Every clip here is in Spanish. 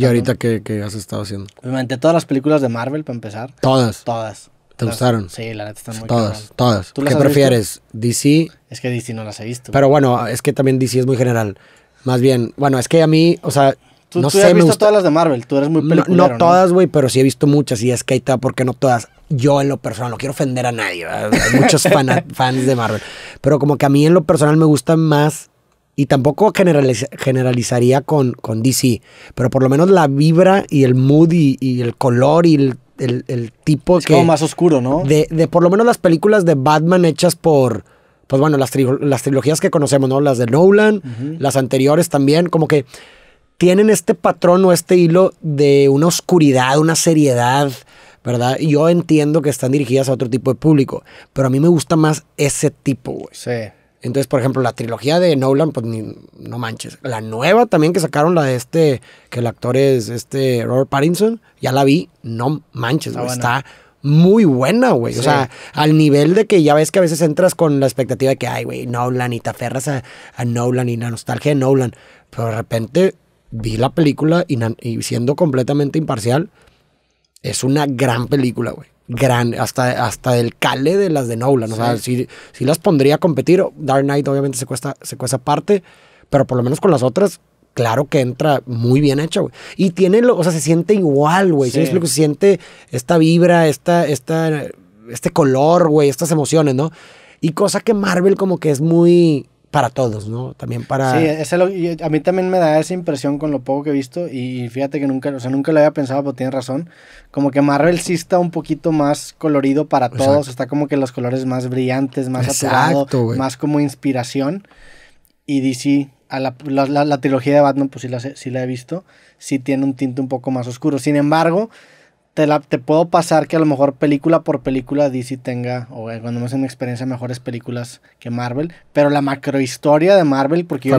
¿Y ahorita qué, has estado haciendo? Obviamente todas las películas de Marvel para empezar. Todas. Todas. ¿Te gustaron? Sí, la neta están muy Todas, todas. ¿Qué prefieres? ¿DC? Es que DC no las he visto. Pero bueno, es que también DC es muy general. Más bien, bueno, es que a mí, o sea, Tú, no has visto todas las de Marvel, tú eres muy no, no, todas, güey, pero sí he visto muchas y es que ahí está, porque no todas. Yo en lo personal, no quiero ofender a nadie, ¿verdad? hay muchos fans de Marvel, pero como que a mí en lo personal me gusta más y tampoco generalizaría con, con DC, pero por lo menos la vibra y el mood y, el color y el, tipo que... más oscuro, ¿no? De, por lo menos las películas de Batman hechas por, pues bueno, las, las trilogías que conocemos, ¿no? Las de Nolan, las anteriores también, como que tienen este patrón o este hilo de una oscuridad, una seriedad, ¿verdad? Yo entiendo que están dirigidas a otro tipo de público, pero a mí me gusta más ese tipo, güey. Sí. Entonces, por ejemplo, la trilogía de Nolan, pues no manches. La nueva también que sacaron, la de este, que el actor es este Robert Pattinson, ya la vi, no manches, Está muy buena, güey. O sea, al nivel de que ya ves que a veces entras con la expectativa de que, ay, güey, Nolan, y te aferras a, Nolan y la nostalgia de Nolan. Pero de repente vi la película y siendo completamente imparcial, es una gran película, güey gran, hasta, hasta el cale de las de Nolan. O sea, si, las pondría a competir. Dark Knight obviamente se cuesta, se cuesta pero por lo menos con las otras, claro que entra muy bien hecha, güey. Y tiene, lo, o sea, se siente igual, güey. Sí. Se siente esta vibra, esta, esta, este color, güey, estas emociones, ¿no? Y cosa que Marvel como que es muy para todos, ¿no? También para... Sí, ese a mí también me da esa impresión con lo poco que he visto y fíjate que nunca, o sea, nunca lo había pensado, pero tienes razón. Como que Marvel sí está un poquito más colorido para todos, está como que los colores más brillantes, más saturado, más como inspiración. Y DC, a la, la, trilogía de Batman, pues sí la, sí la he visto, sí tiene un tinte un poco más oscuro. Sin embargo, te, la, te puedo pasar que a lo mejor película por película DC tenga, o eh, cuando me hacen experiencia, mejores películas que Marvel. Pero la macrohistoria de Marvel, porque yo,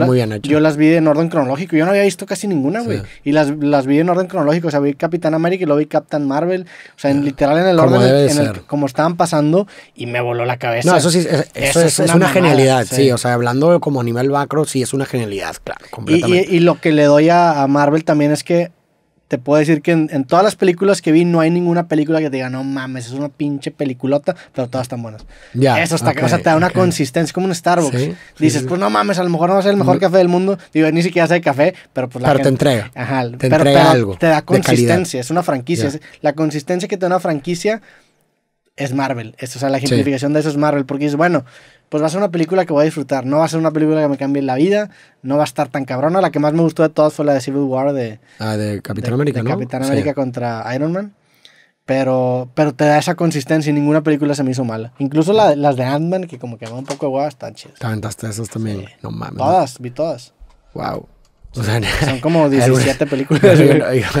las vi en orden cronológico. Yo no había visto casi ninguna, güey. Y las, vi en orden cronológico. O sea, vi Capitán América y luego vi Captain Marvel. O sea, en, literal en el orden como estaban pasando y me voló la cabeza. No, eso sí, es, una, genialidad, sí. O sea, hablando como a nivel macro, sí es una genialidad, claro. Completamente. Y, lo que le doy a Marvel también es que te puedo decir que en, en, todas las películas que vi no hay ninguna película que te diga, no mames, es una pinche peliculota, pero todas están buenas. Ya. Eso está, okay, o sea, te da una consistencia, como un Starbucks. Dices, pues no mames, a lo mejor no va a ser el mejor mm. café del mundo. Digo, ni siquiera hace café, pero pues la Pero gente, te entrega. Ajá. Te entrega algo. Te da consistencia, es una franquicia. la consistencia que te da una franquicia es Marvel. Esto, o la ejemplificación de eso es Marvel, porque es bueno, pues va a ser una película que voy a disfrutar, no va a ser una película que me cambie la vida, no va a estar tan cabrona. La que más me gustó de todas fue la de Civil War de, ah, Capitán América, contra Iron Man. Pero, pero te da esa consistencia y ninguna película se me hizo mala. Incluso las de Ant-Man, que como que va un poco guay, están chidas. Te esas también. No mames. Todas, vi todas. Wow. son como 17 películas.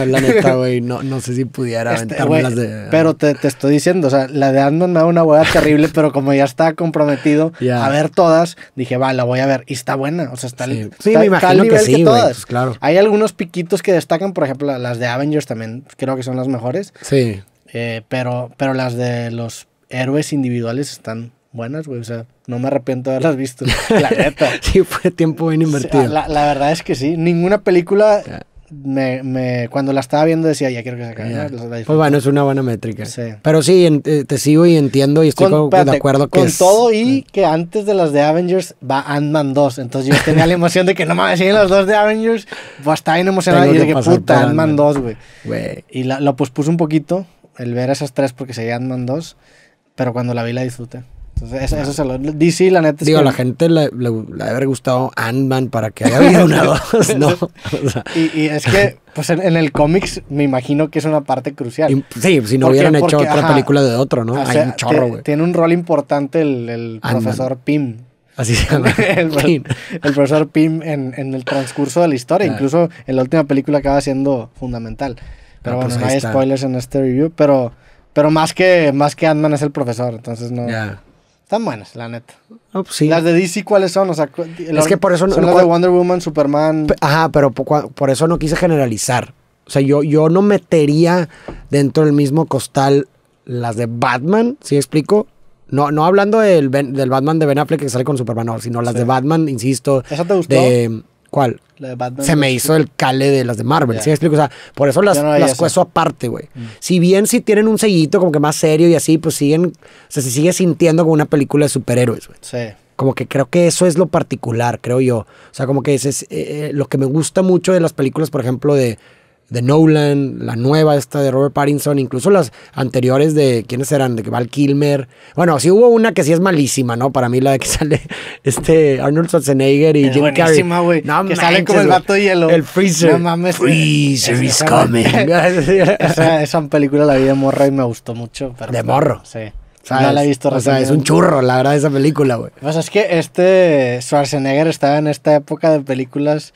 la neta, güey, no, no, sé si pudiera este, las de. Pero te, estoy diciendo, o sea, la de Ant-Man me da una hueá terrible, pero como ya está comprometido a ver todas, dije, va, la voy a ver. Y está buena, o sea, está. Sí, me imagino que, sí, todas. Pues, Hay algunos piquitos que destacan, por ejemplo, las de Avengers también, creo que son las mejores. Sí. Eh, pero, pero las de los héroes individuales están buenas, güey. O sea, no me arrepiento de haberlas visto. La neta. sí, fue tiempo bien ah, invertido. la, la, verdad es que sí. Ninguna película. Me, me, cuando la estaba viendo decía, ya quiero que se acabe. Pues, pues bueno, es una buena métrica. Pero sí, eh, te sigo y entiendo y estoy de acuerdo que Con todo y mm. que antes de las de Avengers va Ant-Man 2. Entonces yo tenía la emoción de que no mames, siguen las dos de Avengers. Pues estaba bien emocionado y de que puta, Ant-Man 2, güey. Y la, lo pospuse un poquito, el ver esas tres porque seguía Ant-Man 2. Pero cuando la vi la disfruté. Entonces, eso, se lo. DC, la neta. Digo, a la gente le, le, gustado Ant-Man para que haya habido una dos, ¿no? y, es que, pues en, el cómics, me imagino que es una parte crucial. sí, si no hubieran hecho otra película de otro, ¿no? Hay un chorro, güey. Tiene un rol importante el, profesor Pym. Así se llama. el, profesor Pym en, el transcurso de la historia. Incluso en la última película acaba siendo fundamental. Pero ah, pues bueno, no hay spoilers en este review. Pero, más que, más que Ant-Man es el profesor. Entonces no. Están buenas, la neta. Pues las de DC, ¿cuáles son? O sea, es que por eso no. Son las de Wonder Woman, Superman. Ajá, pero por, eso no quise generalizar. O sea, yo, yo no metería dentro del mismo costal las de Batman, ¿sí explico? No, no hablando del, Batman de Ben Affleck que sale con Superman, sino las de Batman, insisto. ¿Esa te gustó? De, ¿Cuál? se me hizo el cale de las de Marvel, ¿sí explico? O sea, por eso las, las cueso aparte, güey. Mm. Si bien si tienen un sellito como que más serio y así, pues siguen, o sea, se sigue sintiendo como una película de superhéroes, güey. Sí. Como que creo que eso es lo particular, creo yo. O sea, como que es, eh, eh, lo que me gusta mucho de las películas, por ejemplo, de de Nolan, la nueva esta de Robert Pattinson, incluso las anteriores de quiénes eran, de Val Kilmer. Bueno, sí hubo una que sí es malísima, ¿no? Para mí la de que sale este Arnold Schwarzenegger y Jim Carrey. no, que sale como el vato hielo. El freezer. No mames. Freezer is coming. esa, película la vi de morro y me gustó mucho. de morro. Sí. Ya la he visto O sea, es un churro, la verdad, esa película, güey. O pues es que este Schwarzenegger estaba en esta época de películas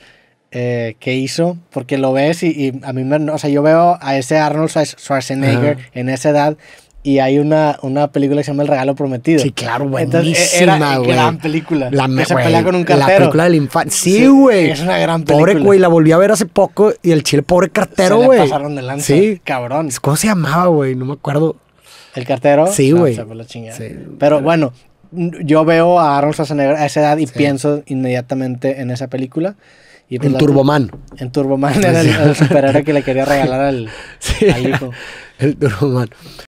eh, que hizo, porque lo ves y, a mí me, o sea, yo veo a ese Arnold Schwarzenegger en esa edad y hay una, una película que se llama El Regalo Prometido. Sí, claro, e- buenísima, era gran película. La, pelea con un cartero. La película del infante Sí, güey. es una gran película. Pobre, güey, la volví a ver hace poco y el chile, pobre cartero, güey. Se pasaron de lanza, sí. cabrón. ¿Cómo se llamaba, güey? No me acuerdo. ¿El cartero? Sí, güey. No, sí, pero, bueno, yo veo a Arnold Schwarzenegger a esa edad y pienso inmediatamente en esa película en pues, Turboman. En Turboman era el, superhéroe que le quería regalar al, al hijo. El Turboman.